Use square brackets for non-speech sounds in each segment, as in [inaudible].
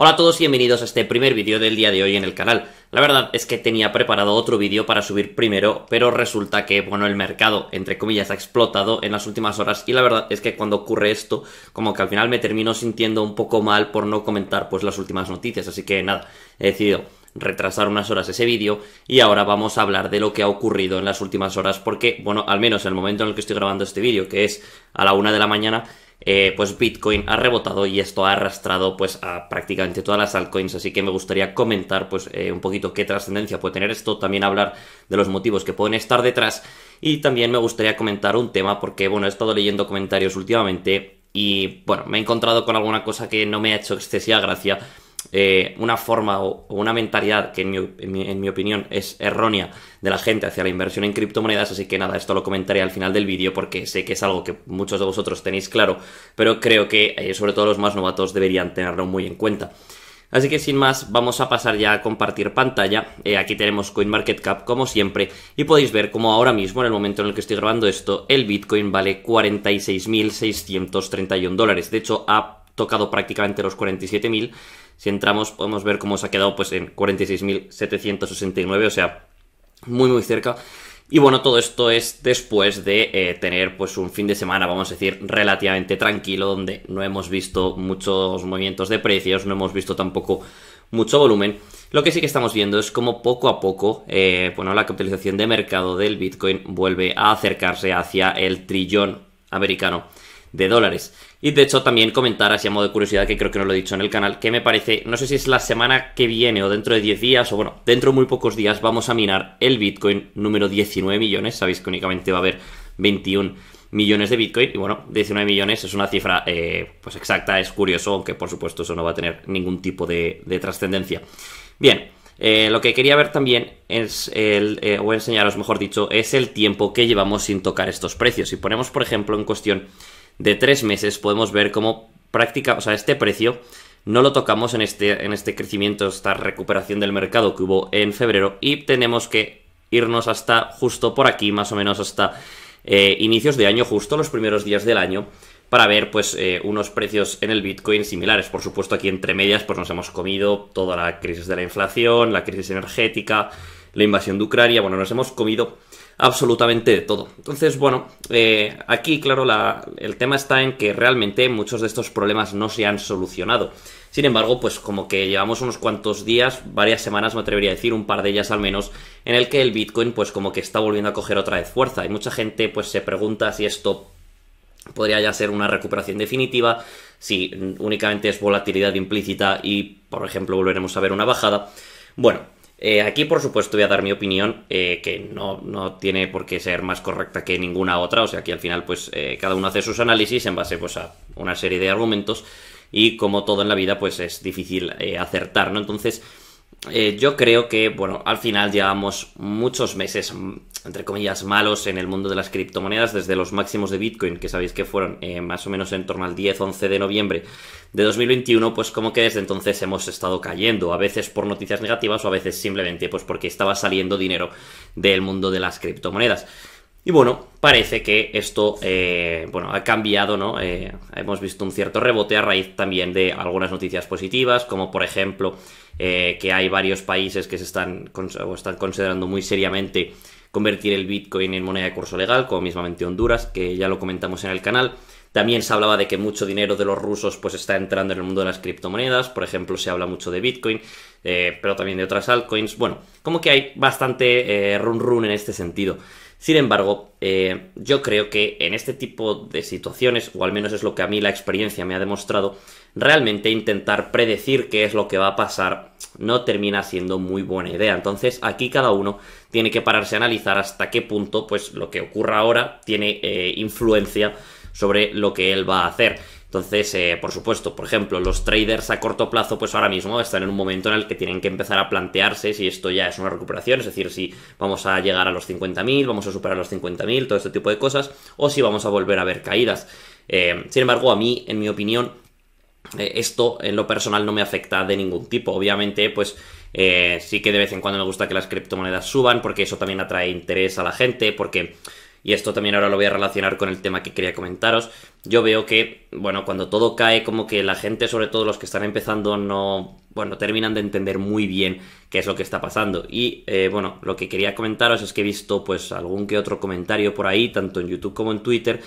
Hola a todos y bienvenidos a este primer vídeo del día de hoy en el canal. La verdad es que tenía preparado otro vídeo para subir primero, pero resulta que, bueno, el mercado, entre comillas, ha explotado en las últimas horas y la verdad es que cuando ocurre esto, como que al final me termino sintiendo un poco mal por no comentar pues las últimas noticias, así que nada, he decidido retrasar unas horas ese vídeo y ahora vamos a hablar de lo que ha ocurrido en las últimas horas porque, bueno, al menos en el momento en el que estoy grabando este vídeo, que es a la una de la mañana, eh, pues Bitcoin ha rebotado y esto ha arrastrado pues a prácticamente todas las altcoins, así que me gustaría comentar pues eh, un poquito qué trascendencia puede tener esto, también hablar de los motivos que pueden estar detrás y también me gustaría comentar un tema porque bueno, he estado leyendo comentarios últimamente y bueno, me he encontrado con alguna cosa que no me ha hecho excesiva gracia eh, una forma o, una mentalidad que en mi, opinión es errónea de la gente hacia la inversión en criptomonedas, así que nada, esto lo comentaré al final del vídeo porque sé que es algo que muchos de vosotros tenéis claro, pero creo que eh, sobre todo los más novatos deberían tenerlo muy en cuenta. Así que sin más, vamos a pasar ya a compartir pantalla. Eh, aquí tenemos CoinMarketCap como siempre y podéis ver como ahora mismo, en el momento en el que estoy grabando esto, el Bitcoin vale 46.631 dólares. De hecho, ha tocado prácticamente los 47.000. Si entramos podemos ver cómo se ha quedado pues en 46.769, o sea, muy muy cerca. Y bueno, todo esto es después de eh, tener pues un fin de semana, vamos a decir, relativamente tranquilo, donde no hemos visto muchos movimientos de precios, no hemos visto tampoco mucho volumen. Lo que sí que estamos viendo es como poco a poco, eh, bueno, la capitalización de mercado del Bitcoin vuelve a acercarse hacia el trillón americano de dólares. Y de hecho también comentar, así a modo de curiosidad, que creo que no lo he dicho en el canal, que me parece, no sé si es la semana que viene o dentro de 10 días, o bueno, dentro de muy pocos días vamos a minar el Bitcoin número 19 millones, sabéis que únicamente va a haber 21 millones de Bitcoin. Y bueno, 19 millones es una cifra eh, pues exacta, es curioso, aunque por supuesto eso no va a tener ningún tipo de, trascendencia. Bien, eh, lo que quería ver también es el, eh, o enseñaros mejor dicho, es el tiempo que llevamos sin tocar estos precios. Si ponemos, por ejemplo, en cuestión de tres meses podemos ver cómo práctica, o sea, este precio no lo tocamos en este, en este crecimiento, esta recuperación del mercado que hubo en febrero y tenemos que irnos hasta justo por aquí, más o menos hasta eh, inicios de año, justo los primeros días del año, para ver pues eh, unos precios en el Bitcoin similares. Por supuesto aquí entre medias pues nos hemos comido toda la crisis de la inflación, la crisis energética, la invasión de Ucrania, bueno, nos hemos comido absolutamente de todo. Entonces, bueno, eh, aquí, claro, la, el tema está en que realmente muchos de estos problemas no se han solucionado. Sin embargo, pues como que llevamos unos cuantos días, varias semanas me atrevería a decir, un par de ellas al menos, en el que el Bitcoin pues como que está volviendo a coger otra vez fuerza. Y mucha gente pues se pregunta si esto podría ya ser una recuperación definitiva, si únicamente es volatilidad implícita y, por ejemplo, volveremos a ver una bajada. Bueno, eh, aquí, por supuesto, voy a dar mi opinión, eh, que no, tiene por qué ser más correcta que ninguna otra. O sea, aquí al final, pues, eh, cada uno hace sus análisis en base pues, a una serie de argumentos. Y como todo en la vida, pues es difícil acertar, ¿no? Entonces. Eh, yo creo que, bueno, al final llevamos muchos meses, mm, entre comillas, malos en el mundo de las criptomonedas, desde los máximos de Bitcoin, que sabéis que fueron eh, más o menos en torno al 10-11 de noviembre de 2021, pues como que desde entonces hemos estado cayendo, a veces por noticias negativas o a veces simplemente pues porque estaba saliendo dinero del mundo de las criptomonedas. Y bueno, parece que esto eh, ha cambiado, ¿no? Eh, hemos visto un cierto rebote a raíz también de algunas noticias positivas, como por ejemplo eh, que hay varios países que se están, están considerando muy seriamente convertir el Bitcoin en moneda de curso legal, como mismamente Honduras, que ya lo comentamos en el canal. También se hablaba de que mucho dinero de los rusos pues está entrando en el mundo de las criptomonedas, por ejemplo se habla mucho de Bitcoin, pero también de otras altcoins. Bueno, como que hay bastante run run en este sentido. Sin embargo, eh, yo creo que en este tipo de situaciones, o al menos es lo que a mí la experiencia me ha demostrado, realmente intentar predecir qué es lo que va a pasar no termina siendo muy buena idea. Entonces aquí cada uno tiene que pararse a analizar hasta qué punto pues lo que ocurra ahora tiene eh, influencia sobre lo que él va a hacer. Entonces, eh, por supuesto, por ejemplo, los traders a corto plazo, pues ahora mismo están en un momento en el que tienen que empezar a plantearse si esto ya es una recuperación, es decir, si vamos a llegar a los 50.000, vamos a superar los 50.000, todo este tipo de cosas, o si vamos a volver a ver caídas. Eh, sin embargo, a mí, en mi opinión, eh, esto en lo personal no me afecta de ningún tipo. Obviamente, pues sí que de vez en cuando me gusta que las criptomonedas suban, porque eso también atrae interés a la gente, porque y esto también ahora lo voy a relacionar con el tema que quería comentaros, yo veo que, bueno, cuando todo cae, como que la gente, sobre todo los que están empezando, no, bueno, terminan de entender muy bien qué es lo que está pasando. Y, eh, bueno, lo que quería comentaros es que he visto, pues, algún que otro comentario por ahí, tanto en YouTube como en Twitter,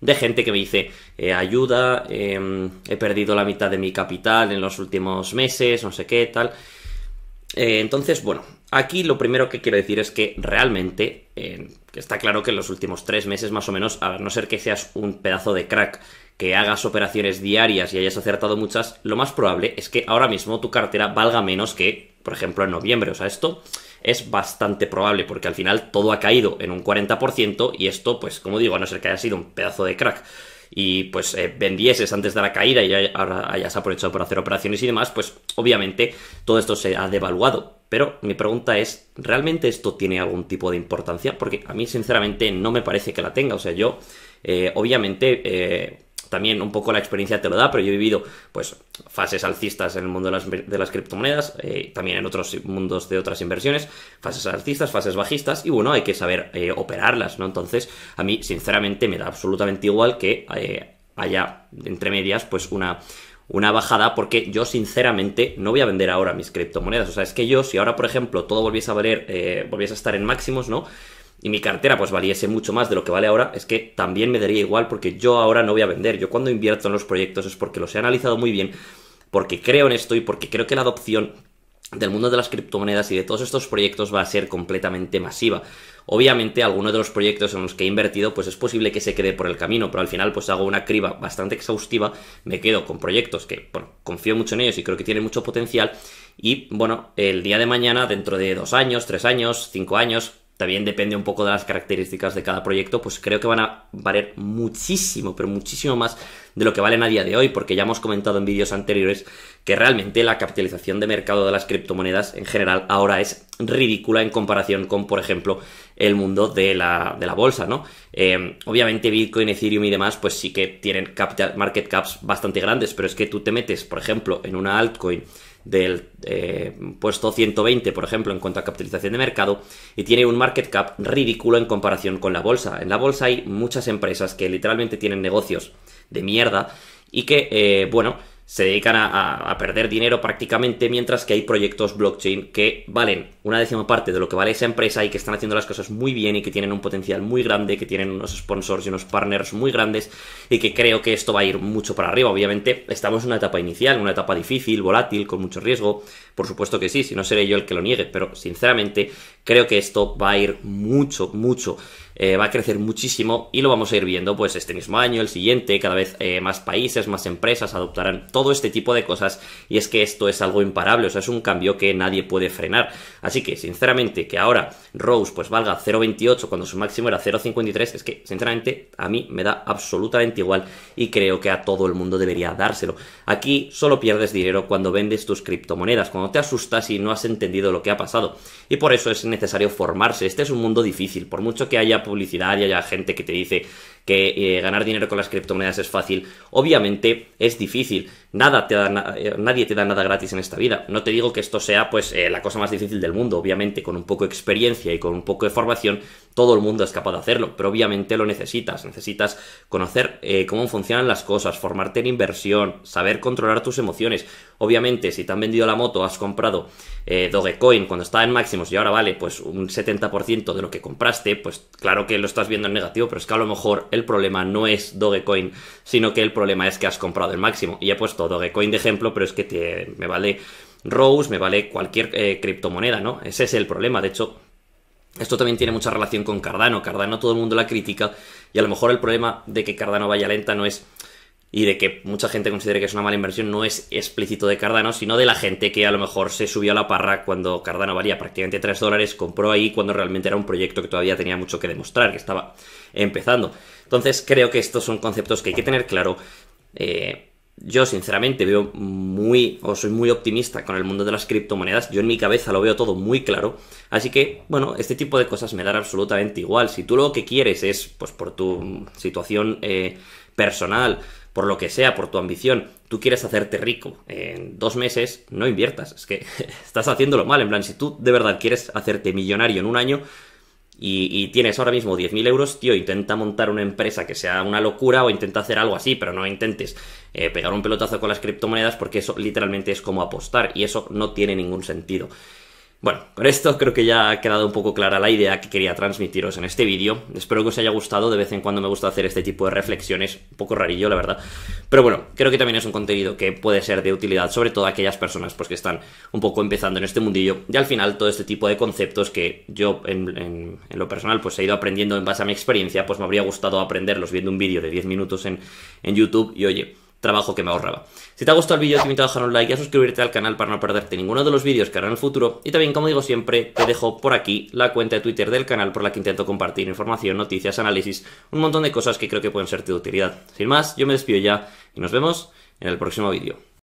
de gente que me dice eh, ayuda, em, he perdido la mitad de mi capital en los últimos meses, no sé qué, tal. Eh, entonces, bueno, aquí lo primero que quiero decir es que realmente está claro que en los últimos tres meses más o menos, a no ser que seas un pedazo de crack, que hagas operaciones diarias y hayas acertado muchas, lo más probable es que ahora mismo tu cartera valga menos que, por ejemplo, en noviembre. O sea, esto es bastante probable porque al final todo ha caído en un 40% y esto, pues como digo, a no ser que haya sido un pedazo de crack y pues eh, vendieses antes de la caída y ya, ahora hayas aprovechado por hacer operaciones y demás, pues obviamente todo esto se ha devaluado. Pero mi pregunta es, ¿realmente esto tiene algún tipo de importancia? Porque a mí sinceramente no me parece que la tenga. O sea, yo eh, obviamente... Eh, también un poco la experiencia te lo da, pero yo he vivido pues fases alcistas en el mundo de las, de las criptomonedas, eh, también en otros mundos de otras inversiones, fases alcistas, fases bajistas, y bueno, hay que saber eh, operarlas, ¿no? Entonces, a mí, sinceramente, me da absolutamente igual que eh, haya, entre medias, pues una, una bajada porque yo sinceramente no voy a vender ahora mis criptomonedas. O sea, es que yo si ahora por ejemplo todo volviese a valer, eh, volviese a estar en máximos, ¿no? y mi cartera pues valiese mucho más de lo que vale ahora, es que también me daría igual porque yo ahora no voy a vender. Yo cuando invierto en los proyectos es porque los he analizado muy bien, porque creo en esto y porque creo que la adopción del mundo de las criptomonedas y de todos estos proyectos va a ser completamente masiva. Obviamente, algunos de los proyectos en los que he invertido, pues es posible que se quede por el camino, pero al final, pues hago una criba bastante exhaustiva, me quedo con proyectos que, bueno, confío mucho en ellos y creo que tienen mucho potencial. Y bueno, el día de mañana, dentro de dos años, tres años, cinco años, también depende un poco de las características de cada proyecto, pues creo que van a valer muchísimo, pero muchísimo más de lo que valen a día de hoy, porque ya hemos comentado en vídeos anteriores que realmente la capitalización de mercado de las criptomonedas en general ahora es ridícula en comparación con, por ejemplo, el mundo de la, bolsa, ¿no? Eh, obviamente Bitcoin, Ethereum y demás, pues sí que tienen market caps bastante grandes, pero es que tú te metes, por ejemplo, en una altcoin del eh, puesto 120, por ejemplo, en cuanto a capitalización de mercado, y tiene un market cap ridículo en comparación con la bolsa. En la bolsa hay muchas empresas que literalmente tienen negocios de mierda y que, eh, bueno, se dedican a, perder dinero prácticamente, mientras que hay proyectos blockchain que valen una décima parte de lo que vale esa empresa y que están haciendo las cosas muy bien y que tienen un potencial muy grande, que tienen unos sponsors y unos partners muy grandes y que creo que esto va a ir mucho para arriba. Obviamente estamos en una etapa inicial, una etapa difícil, volátil, con mucho riesgo. Por supuesto que sí, si no seré yo el que lo niegue, pero sinceramente creo que esto va a ir mucho, mucho eh, va a crecer muchísimo y lo vamos a ir viendo pues este mismo año, el siguiente, cada vez eh, más países, más empresas adoptarán todo este tipo de cosas y es que esto es algo imparable, o sea, es un cambio que nadie puede frenar. Así que, sinceramente, que ahora Rose pues valga 0.28 cuando su máximo era 0.53, es que, sinceramente, a mí me da absolutamente igual y creo que a todo el mundo debería dárselo. Aquí solo pierdes dinero cuando vendes tus criptomonedas, cuando te asustas y no has entendido lo que ha pasado. Y por eso es necesario formarse. Este es un mundo difícil, por mucho que haya pues, publicidad y haya gente que te dice que eh, ganar dinero con las criptomonedas es fácil, obviamente es difícil nada te da eh, nadie te da nada gratis en esta vida. No te digo que esto sea pues eh, la cosa más difícil del mundo, obviamente con un poco de experiencia y con un poco de formación todo el mundo es capaz de hacerlo, pero obviamente lo necesitas, necesitas conocer eh, cómo funcionan las cosas, formarte en inversión, saber controlar tus emociones. Obviamente si te han vendido la moto, has comprado Dogecoin cuando estaba en máximos y ahora vale pues un 70% de lo que compraste, pues claro que lo estás viendo en negativo, pero es que a lo mejor el problema no es Dogecoin, sino que el problema es que has comprado el máximo y ya pues todo, Dogecoin de ejemplo, pero es que me vale Rose, me vale cualquier eh, criptomoneda, ¿no? Ese es el problema. De hecho, esto también tiene mucha relación con Cardano. Cardano todo el mundo la critica y a lo mejor el problema de que Cardano vaya lenta no es y de que mucha gente considere que es una mala inversión no es explícito de Cardano, sino de la gente que a lo mejor se subió a la parra cuando Cardano valía prácticamente 3 dólares, compró ahí cuando realmente era un proyecto que todavía tenía mucho que demostrar, que estaba empezando. Entonces creo que estos son conceptos que hay que tener claro. Eh, yo sinceramente veo muy, o soy muy optimista con el mundo de las criptomonedas, yo en mi cabeza lo veo todo muy claro, así que, bueno, este tipo de cosas me dan absolutamente igual, si tú lo que quieres es, pues por tu situación eh, personal, por lo que sea, por tu ambición, tú quieres hacerte rico en dos meses, no inviertas, es que [laughs] estás haciéndolo mal, en plan, si tú de verdad quieres hacerte millonario en un año, y, tienes ahora mismo 10.000 euros, tío, intenta montar una empresa que sea una locura o intenta hacer algo así, pero no intentes eh, pegar un pelotazo con las criptomonedas porque eso literalmente es como apostar y eso no tiene ningún sentido. Bueno, con esto creo que ya ha quedado un poco clara la idea que quería transmitiros en este vídeo. Espero que os haya gustado, de vez en cuando me gusta hacer este tipo de reflexiones, un poco rarillo la verdad. Pero bueno, creo que también es un contenido que puede ser de utilidad, sobre todo a aquellas personas pues, que están un poco empezando en este mundillo. Y al final todo este tipo de conceptos que yo en, lo personal pues he ido aprendiendo en base a mi experiencia, pues me habría gustado aprenderlos viendo un vídeo de 10 minutos en YouTube y oye trabajo que me ahorraba. Si te ha gustado el vídeo, te invito a dejar un like y a suscribirte al canal para no perderte ninguno de los vídeos que harán en el futuro. Y también, como digo siempre, te dejo por aquí la cuenta de Twitter del canal por la que intento compartir información, noticias, análisis, un montón de cosas que creo que pueden ser de utilidad. Sin más, yo me despido ya y nos vemos en el próximo vídeo.